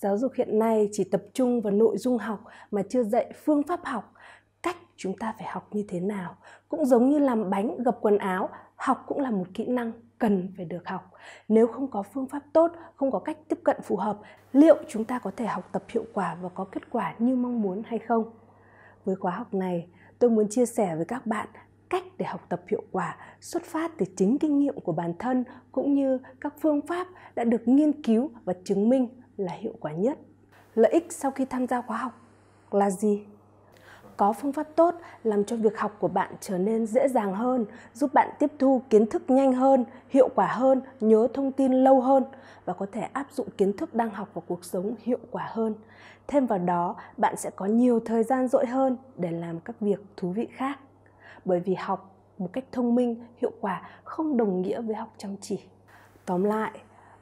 giáo dục hiện nay chỉ tập trung vào nội dung học mà chưa dạy phương pháp học cách chúng ta phải học như thế nào cũng giống như làm bánh gập quần áo học cũng là một kỹ năng cần phải được học nếu không có phương pháp tốt không có cách tiếp cận phù hợp liệu chúng ta có thể học tập hiệu quả và có kết quả như mong muốn hay không với khóa học này tôi muốn chia sẻ với các bạn cách để học tập hiệu quả xuất phát từ chính kinh nghiệm của bản thân cũng như các phương pháp đã được nghiên cứu và chứng minh là hiệu quả nhất. Lợi ích sau khi tham gia khóa học là gì? Có phương pháp tốt làm cho việc học của bạn trở nên dễ dàng hơn, giúp bạn tiếp thu kiến thức nhanh hơn, hiệu quả hơn, nhớ thông tin lâu hơn và có thể áp dụng kiến thức đang học vào cuộc sống hiệu quả hơn. Thêm vào đó, bạn sẽ có nhiều thời gian rỗi hơn để làm các việc thú vị khác. Bởi vì học một cách thông minh, hiệu quả không đồng nghĩa với học chăm chỉ. Tóm lại,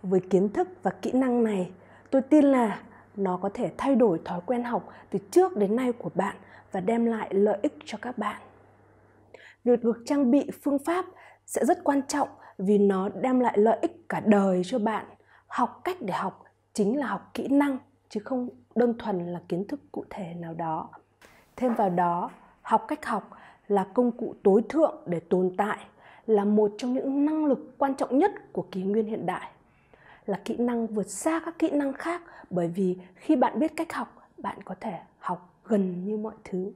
với kiến thức và kỹ năng này, tôi tin là nó có thể thay đổi thói quen học từ trước đến nay của bạn và đem lại lợi ích cho các bạn việc được trang bị phương pháp sẽ rất quan trọng vì nó đem lại lợi ích cả đời cho bạn học cách để học chính là học kỹ năng chứ không đơn thuần là kiến thức cụ thể nào đó thêm vào đó học cách học là công cụ tối thượng để tồn tại là một trong những năng lực quan trọng nhất của kỷ nguyên hiện đại là kỹ năng vượt xa các kỹ năng khác bởi vì khi bạn biết cách học bạn có thể học gần như mọi thứ